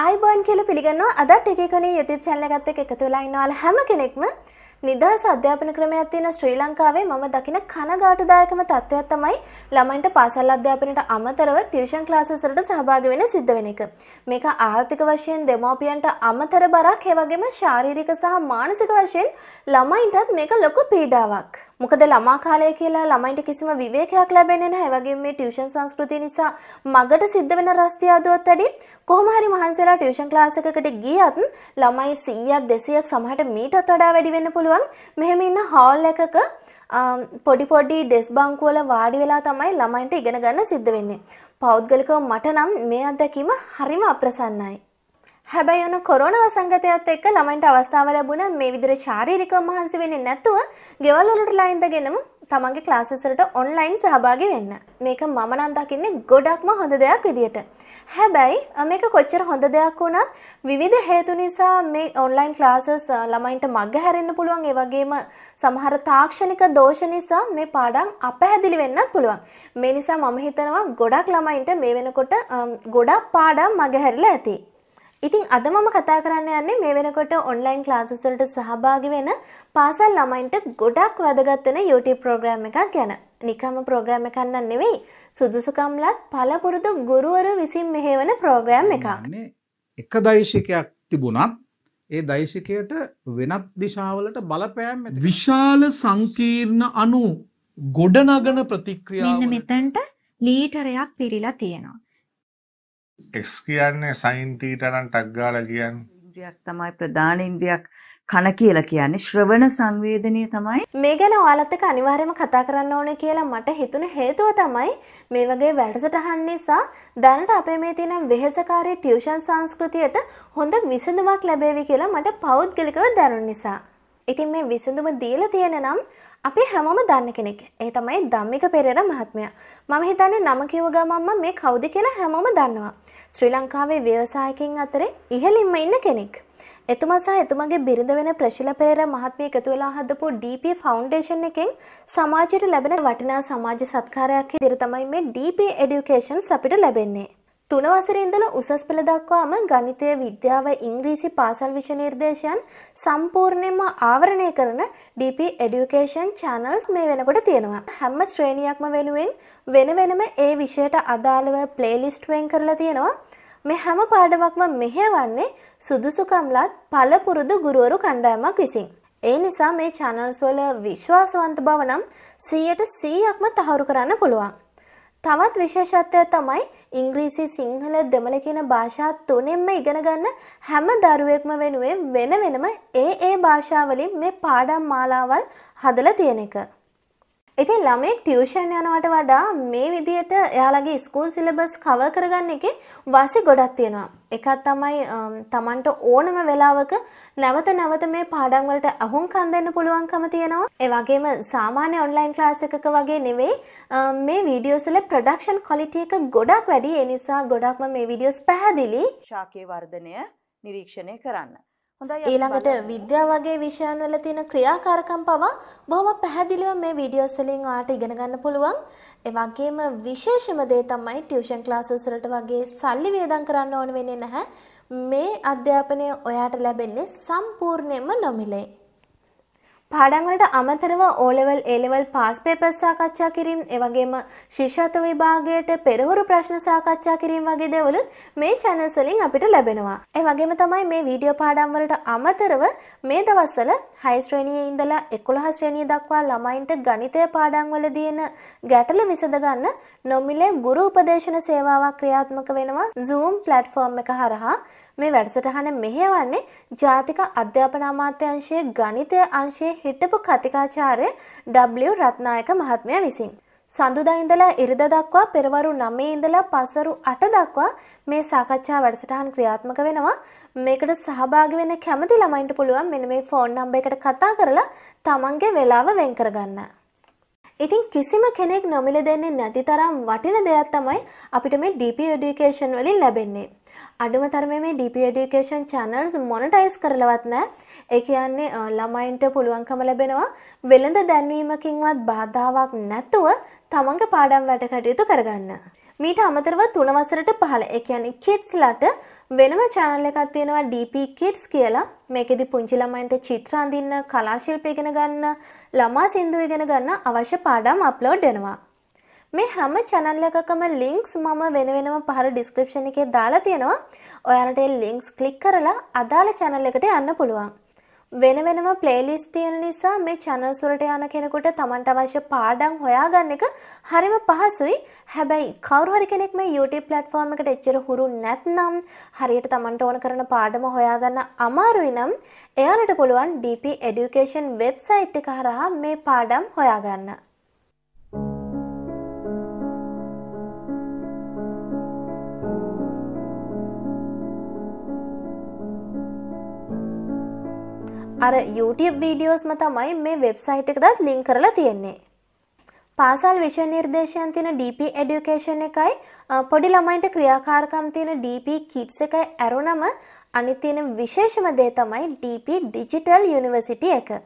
අයිබෝන් කියල පිළිගන්නවා අදත් එක කනේ YouTube චැනල ගත්ත එකතු වෙලා ඉන්නවල හැම කෙනෙක්ම නිදහස් අධ්‍යාපන ක්‍රමයක් තියෙන ශ්‍රී ලංකාවේ මම දකින කනගාටුදායකම තත්ත්වයක් තමයි ළමයින්ට පාසල් අධ්‍යාපනයට අමතරව ටියුෂන් ක්ලාසස් වලට සහභාගී වෙන සිද්ධ වෙන එක. මේක ආර්ථික වශයෙන් දෙමව්පියන්ට අමතර බරක් ඒ වගේම ශාරීරික සහ මානසික වශයෙන් ළමයින්ටත් මේක ලොකු පීඩාවක්. මොකද ළමා කාලය කියලා ළමයින්ට කිසිම විවේකයක් ලැබෙන්නේ නැහැ. වගේම මේ ටියුෂන් සංස්කෘතිය නිසා මගට සිද්ධ වෙන රස්තිය ආදුවත් වැඩි. කොහොම හරි මහන්සිලා ටියුෂන් ක්ලාස් එකකට ගියත් ළමයි 100ක් 200ක් සමහරට මීටත් වඩා වැඩි වෙන්න පුළුවන්. මෙහෙම ඉන්න හෝල් එකක පොඩි පොඩි ඩෙස් බංකුවල වාඩි වෙලා තමයි ළමයින්ට ඉගෙන ගන්න සිද්ධ වෙන්නේ. පෞද්ගලිකව මට නම් මේ අත්දැකීම හරිම අප්‍රසන්නයි. හැබැයි ඔන්න කොරෝණ වසංගතයත් එක්ක ළමයින්ට අවස්ථාව ලැබුණා මේ විදිහට ශාරීරිකව මහන්සි වෙන්නේ නැතුව ගෙවල් වලටලා ඉඳගෙනම තමන්ගේ ක්ලාසස් වලට ඔන්ලයින් සහභාගී වෙන්න. මේක මම නම් දකින්නේ ගොඩක්ම හොඳ දෙයක් විදියට. හැබැයි මේක කොච්චර හොඳ දෙයක් වුණත් විවිධ හේතු නිසා මේ ඔන්ලයින් ක්ලාසස් ළමයින්ට මගහැරෙන්න පුළුවන්. ඒ වගේම සමහර තාක්ෂණික දෝෂ නිසා මේ පාඩම් අපැහැදිලි වෙන්නත් පුළුවන්. මේ නිසා මම හිතනවා ගොඩක් ළමයින්ට මේ වෙනකොට ගොඩක් පාඩම් මගහැරිලා ඇති. ඉතින් අද මම කතා කරන්න යන්නේ මේ වෙනකොට ඔන්ලයින් ක්ලාසස් වලට සහභාගී වෙන පාසල් ළමයින්ට ගොඩක් වැදගත් වෙන YouTube ප්‍රෝග්‍රෑම් එකක් ගැන. නිකම්ම ප්‍රෝග්‍රෑම් එකක් නන් නෙවෙයි සුදුසුකම්ලත් පළපුරුදු ගුරුවරු විසින් මෙහෙවන ප්‍රෝග්‍රෑම් එකක්. එක දෛශිකයක් තිබුණත් ඒ දෛශිකයට වෙනත් දිශාවලට බලපෑම් විශාල සංකීර්ණ අනු ගොඩනගන ප්‍රතික්‍රියා මෙතන්ට ලීටරයක් පිරිලා තියෙනවා. එක්ස් කියන්නේ සයින් තීටනම් ටක් ගාලා කියන්නේ ඉන්ද්‍රියක් තමයි ප්‍රධාන ඉන්ද්‍රියක් කන කියලා කියන්නේ ශ්‍රවණ සංවේදනය තමයි මේ ගැන ඔයාලත් එක්ක අනිවාර්යයෙන්ම කතා කරන්න ඕනේ කියලා මට හිතුන හේතුව තමයි මේ වගේ වැඩසටහන් නිසා දැනට අපේ මේ තියෙන වෙහෙසකාරී ටියුෂන් සංස්කෘතියට හොඳ විසඳුමක් ලැබෙවි කියලා මට පෞද්ගලිකව දැනුන නිසා. ඉතින් මේ විසඳුම දීලා තියෙන නම් අපේ හැමෝම දන්න කෙනෙක් ඒ තමයි ධම්මික පෙරේර මහත්මයා. මම හිතන්නේ නම කිව්ව ගමන්ම මේ කවුද කියලා හැමෝම දන්නවා. ශ්‍රී ලංකාවේ ව්‍යවසායකින් අතරේ ඉහළින්ම ඉන්න කෙනෙක්. එතුමා සහ එතුමාගේ බිරිඳ වෙන ප්‍රශිල පෙරේර මහත්මිය එකතු වෙලා හදපු DP ෆවුන්ඩේෂන් එකෙන් සමාජයට ලැබෙන වටිනා සමාජ සත්කාරයක් ඉදිරිය තමයි මේ DP education අපිට ලැබෙන්නේ. තුන වසරින්දල උසස් පෙළ දක්වාම ගණිතය විද්‍යාව ඉංග්‍රීසි පාසල් විෂ නිර්දේශයන් සම්පූර්ණයෙන්ම ආවරණය කරන DP Education Channels මේ වෙනකොට තියෙනවා. හැම ශ්‍රේණියක්ම වෙනුවෙන් වෙන වෙනම ඒ විෂයට අදාළව ප්ලේලිස්ට් වෙන් කරලා තියෙනවා. මේ හැම පාඩමක්ම මෙහෙවන්නේ සුදුසුකම්ලත් පළපුරුදු ගුරුවරු කණ්ඩායමක් විසින්. ඒ නිසා මේ channels වල විශ්වාසවන්ත බව නම් 100ට 100ක්ම තහවුරු කරන්න පුළුවන්. තවත් විශේෂත්වය තමයි ඉංග්‍රීසි සිංහල දෙමළ කියන භාෂා තුනෙන්ම ඉගෙන ගන්න හැම දරුවෙක්ම වෙනුවෙන් වෙන වෙනම ඒ ඒ භාෂාවලින් මේ පාඩම් මාලාවල් හදලා තියෙන එක. ඉතින් ළමෙක් ටියුෂන් යනවට වඩා මේ විදිහට එයාලගේ ස්කූල් සිලබස් කව කරගන්න එකේ වාසි ගොඩක් තියෙනවා. එකක් තමයි තමන්ට ඕනම වෙලාවක නැවත නැවත මේ පාඩම් වලට අහුම්කන් දෙන්න පුළුවන්කම තියෙනවා. ඒ වගේම සාමාන්‍ය ඔන්ලයින් ක්ලාස් එකක වගේ නෙවෙයි මේ වීඩියෝස් වල ප්‍රොඩක්ෂන් ක්වොලිටි එක ගොඩක් වැඩි. ඒ නිසා ගොඩක්ම මේ වීඩියෝස් පැහැදිලි. ශාකේ වර්ධනය නිරීක්ෂණය කරන්න. හොඳයි ඊළඟට විද්‍යාව වගේ විෂයන් වල තියෙන ක්‍රියාකාරකම් පවා බොහොම පැහැදිලිව මේ වීඩියෝස් වලින් ඔයාලට ඉගෙන ගන්න පුළුවන්. ඒ වගේම විශේෂම දේ තමයි ටියුෂන් ක්ලාසස් වලට වගේ සල්ලි වියදම් කරන්න ඕන වෙන්නේ නැහැ. මේ අධ්‍යාපනය ඔයාට ලැබෙන්නේ සම්පූර්ණයෙන්ම නොමිලේ. පාඩංවලට අමතරව ඕලෙවල් ඒලෙවල් පාස් පේපර් සාකච්ඡා කිරීම එවගේම ශිෂ්‍යත්ව විභාගයට පෙරහුරු ප්‍රශ්න සාකච්ඡා කිරීම වගේ දේවලුත් මේ channels වලින් අපිට ලැබෙනවා. ඒ වගේම තමයි මේ වීඩියෝ පාඩම්වලට අමතරව මේ දවස්වල 6 ශ්‍රේණියේ ඉඳලා 11 ශ්‍රේණිය දක්වා ළමයින්ට ගණිතය පාඩම් වල දෙන ගැටලු විසඳ ගන්න නොමිලේ ගුරු උපදේශන සේවාවක් ක්‍රියාත්මක වෙනවා Zoom platform එක හරහා මේ වැඩසටහන මෙහෙවන්නේ ජාතික අධ්‍යාපන අමාත්‍යාංශයේ ගණිතය අංශයේ හිටපු කතිකාචාර්ය W රත්නායක මහත්මයා විසින් සඳුදා ඉඳලා ඉරිදා දක්වා පෙරවරු 9 ඉඳලා පසරු 8 දක්වා මේ සාකච්ඡා වැඩසටහන් ක්‍රියාත්මක වෙනවා මේකට සහභාගි වෙන්න කැමති ළමයින්ට පුළුවන් මෙන්න මේ ෆෝන් නම්බර් එකට කතා කරලා තමන්ගේ වෙලාව වෙන් කරගන්න. ඉතින් කිසිම කෙනෙක් නොමිල දෙන්නේ නැති තරම් වටින දෙයක් තමයි අපිට මේ DP education වලින් ලැබෙන්නේ. අඩුම තරමේ මේ DP education channels monetize කරලවත් නැහැ. ඒ කියන්නේ ළමයින්ට පුළුවන්කම ලැබෙනවා වෙළඳ දැන්වීමකින්වත් බාධාවක් නැතුව තමන්ගේ පාඩම් වැඩ කටයුතු කරගන්න. මීට අමතරව 3 වසරට පහළ ඒ කියන්නේ kids ලට වෙනම චැනල් එකක් තියෙනවා DP Kids කියලා. මේකෙදි පුංචි ළමයින්ට චිත්‍ර අඳින්න, කලාශිල්ප ඉගෙන ගන්න, ළමා සින්දු ඉගෙන ගන්න අවශ්‍ය පාඩම් අප්ලෝඩ් වෙනවා. මේ හැම channel එකකම links මම වෙන වෙනම පහල description එකේ දාලා තියෙනවා. ඔයාලට ඒ links click කරලා අදාළ channel එකට යන්න පුළුවන්. වෙන වෙනම ප්ලේලිස්ට් තියෙන නිසා මේ channels වලට යන කෙනෙකුට Tamanට අවශ්‍ය පාඩම් හොයාගන්න එක හරිම පහසුයි. හැබැයි කවුරු හරි කෙනෙක් මේ YouTube platform එකට එච්චර හුරු නැත්නම් හරියට Tamanට ඕන කරන පාඩම හොයාගන්න අමාරුයි නම් එයාලට පුළුවන් DP Education website එක හරහා මේ පාඩම් හොයාගන්න. අර YouTube වීඩියෝස්ම තමයි මේ වෙබ්සයිට් එකටත් ලින්ක් කරලා තියෙන්නේ. පාසල් විෂය නිර්දේශයන් තියෙන DP Education එකයි පොඩි ළමයින්ට ක්‍රියාකාරකම් තියෙන DP Kids එකයි ඇරුණම අනිත් තියෙන විශේෂම දේ තමයි DP Digital University එක.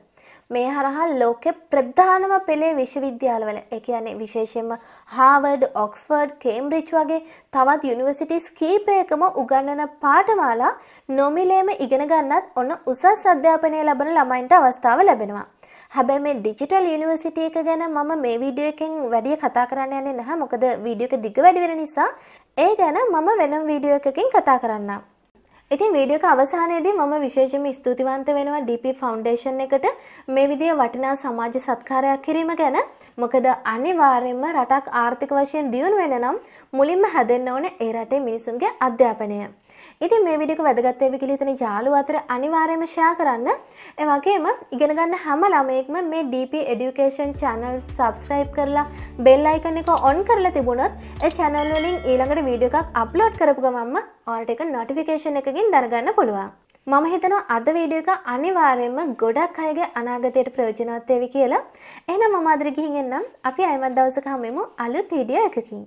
මේ හරහා ලෝකෙ ප්‍රධානම පෙළේ විශ්වවිද්‍යාලවල එක යන්නේ විශේෂයෙන්ම හාවර්ඩ් ඔක්ස්ෆර්ඩ් කේම්බ්‍රිච් වගේ තවත් යුනිවර්සිටිස් කීපයකම උගන්නන පාටමාලා නොමිලේම ඉගෙන ගන්නත් ඔන්න උසස් අධ්‍යාපනය ලබන ළමයින්ට අවස්ථාව ලැබෙනවා. හැබැයි මේ ඩිජිටල් යුනිවර්සිටි එක ගැන මම මේ වීඩියෝ එකෙන් වැඩිය කතා කරන්න යන්නේ නැහැ මොකද වීඩියෝ එක දිග වැඩි වෙන නිසා ඒ ගැන මම වෙනම වීඩියෝ එකකින් කතා කරන්නම්. ඉතින් වීඩියෝ එක අවසානයේදී මම විශේෂයෙන්ම ස්තුතිවන්ත වෙනවා DP Foundation එකට මේ විදිය වටිනා සමාජ සත්කාරයක් කිරීම ගැන. මොකද අනිවාර්යයෙන්ම රටක් ආර්ථික වශයෙන් දියුණු වෙන නම් මුලින්ම හැදෙන්න ඕනේ ඒ රටේ මිනිසුන්ගේ අධ්‍යාපනය. ඉතින් මේ වීඩියෝ එක වැදගත් වේවි කියලා හිතෙන යාළුවෝ අතර අනිවාර්යයෙන්ම ෂෙයා කරන්න. ඒ වගේම ඉගෙන ගන්න හැම ළමයෙක්ම මේ DP Education channel subscribe කරලා bell icon එක on කරලා තිබුණොත් ඒ channel වලින් ඊළඟට වීඩියෝ එකක් upload කරපු ගමන්ම ඔයාලට ඒක notification එකකින් දැනගන්න පුළුවන්. මම හිතනවා අද වීඩියෝ එක අනිවාර්යයෙන්ම ගොඩක් අයගේ අනාගතයට ප්‍රයෝජනවත් වේවි කියලා. එහෙනම් මම අදට ගිහින් එන්නම්. අපි අයමත් දවසක හමුවෙමු අලුත් වීඩියෝ එකකින්.